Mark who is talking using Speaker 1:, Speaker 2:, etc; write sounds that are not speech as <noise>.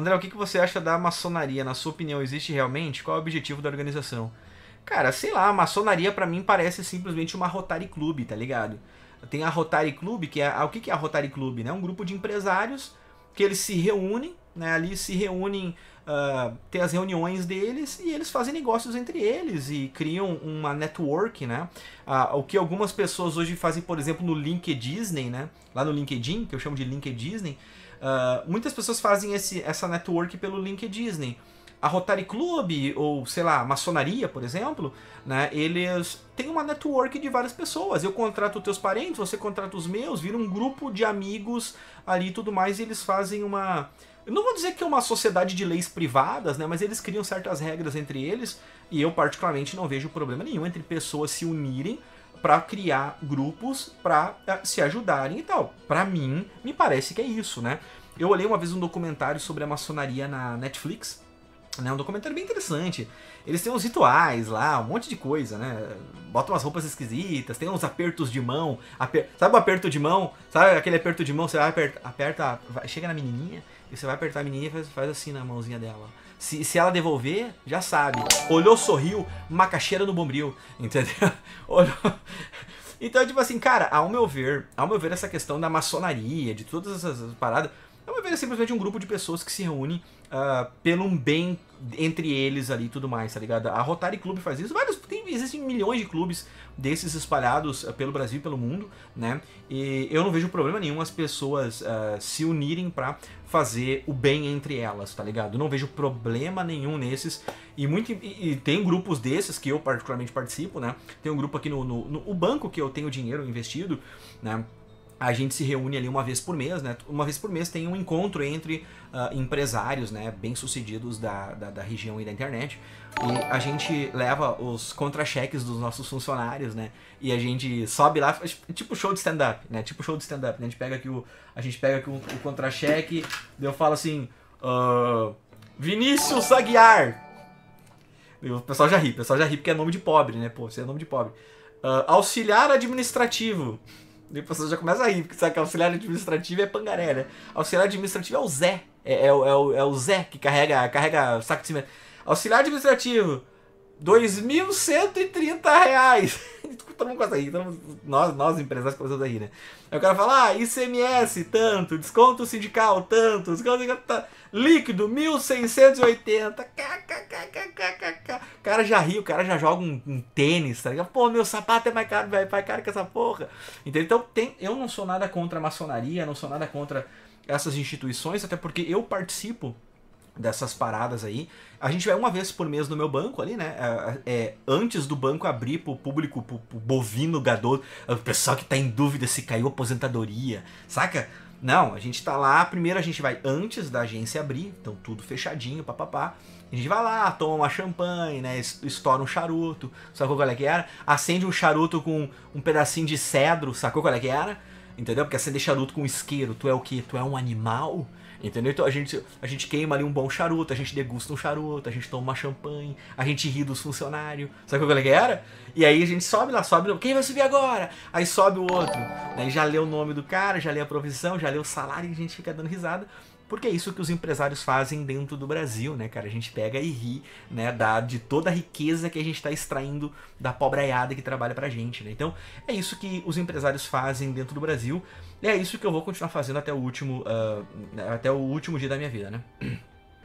Speaker 1: André, o que, você acha da maçonaria? Na sua opinião, existe realmente? Qual é o objetivo da organização? Cara, sei lá, a maçonaria para mim parece simplesmente uma Rotary Club, tá ligado? Tem a Rotary Club, que é. O que, é a Rotary Club? É né? um grupo de empresários que eles se reúnem né? Ali se reúnem, uh, tem as reuniões deles e eles fazem negócios entre eles e criam uma network, né? Uh, o que algumas pessoas hoje fazem, por exemplo, no LinkedIn, né? Lá no LinkedIn, que eu chamo de LinkedIn, uh, muitas pessoas fazem esse, essa network pelo LinkedIn. A Rotary Club ou, sei lá, maçonaria, por exemplo, né? Eles têm uma network de várias pessoas. Eu contrato teus parentes, você contrata os meus, vira um grupo de amigos ali e tudo mais, e eles fazem uma eu não vou dizer que é uma sociedade de leis privadas, né, mas eles criam certas regras entre eles, e eu particularmente não vejo problema nenhum entre pessoas se unirem para criar grupos para eh, se ajudarem e tal. Para mim, me parece que é isso, né? Eu olhei uma vez um documentário sobre a maçonaria na Netflix, né? Um documentário bem interessante. Eles têm uns rituais lá, um monte de coisa, né? Botam umas roupas esquisitas, tem uns apertos de mão. Aper... Sabe o aperto de mão? Sabe aquele aperto de mão? Você vai aperta, aperta vai, chega na menininha e você vai apertar a menininha e faz, faz assim na mãozinha dela. Se, se ela devolver, já sabe. Olhou, sorriu, macaxeira no bombril, <laughs> entendeu? Olhou... Então, tipo assim, cara, ao meu ver, ao meu ver essa questão da maçonaria, de todas essas paradas, é simplesmente um grupo de pessoas que se reúne uh, pelo um bem entre eles ali e tudo mais, tá ligado? A Rotary Club faz isso, vários, tem, existem milhões de clubes desses espalhados ah, pelo Brasil e pelo mundo, né? E eu não vejo problema nenhum as pessoas uh, se unirem para fazer o bem entre elas, tá ligado? não vejo problema nenhum nesses. E, muito, e, e, tem grupos desses que eu particularmente participo, né? Tem um grupo aqui no, no, no o banco que eu tenho dinheiro investido, né? a gente se reúne ali uma vez por mês, né? Uma vez por mês tem um encontro entre uh, empresários, né, bem-sucedidos da, da, da, região e da internet. E a gente leva os contra-cheques dos nossos funcionários, né? E a gente sobe lá, tipo, tipo show de stand-up, né? Tipo show de stand-up. Né? A gente pega aqui o, a gente pega aqui o, o contra-cheque, eu falo assim, uh, Vinícius Aguiar. E o pessoal já ri, o pessoal já ri porque é nome de pobre, né? Pô, você é nome de pobre. Uh, auxiliar administrativo. E o professor já começa a rir, porque sabe que auxiliar administrativo é pangaré, né? Auxiliar administrativo é o Zé. É, é, é, o, é o Zé que carrega, carrega saco de cimento. Auxiliar administrativo, 2.130 reais. <laughs> todo mundo consegue, nós, nós empresários começamos a rir, né? Aí o cara fala, ah, ICMS tanto, desconto sindical tanto, desconto sindical tanto, líquido 1.680 cara já ri, o cara já joga um, um tênis, tá ligado? Pô, meu sapato é mais caro, velho, mais caro que essa porra. Entendeu? Então, tem, eu não sou nada contra a maçonaria, não sou nada contra essas instituições, até porque eu participo dessas paradas aí. A gente vai uma vez por mês no meu banco ali, né? É, é antes do banco abrir pro público, pro, pro bovino, gado, o pessoal que tá em dúvida se caiu aposentadoria, saca? Não, a gente tá lá, primeiro a gente vai antes da agência abrir, então tudo fechadinho, papapá. A gente vai lá, toma uma champanhe, né? Estoura um charuto, sacou qual é que era? Acende um charuto com um pedacinho de cedro, sacou qual é que era? Entendeu? Porque acender charuto com isqueiro, tu é o quê? Tu é um animal? Entendeu? Então a gente, a gente queima ali um bom charuto, a gente degusta um charuto, a gente toma uma champanhe, a gente ri dos funcionários. Sabe qual é que era? E aí a gente sobe lá, sobe, quem vai subir agora? Aí sobe o outro. aí já lê o nome do cara, já lê a provisão, já lê o salário e a gente fica dando risada. Porque é isso que os empresários fazem dentro do Brasil, né, cara? A gente pega e ri, né, da, de toda a riqueza que a gente está extraindo da pobraiada que trabalha pra gente, né? Então, é isso que os empresários fazem dentro do Brasil. E é isso que eu vou continuar fazendo até o último, uh, até o último dia da minha vida, né?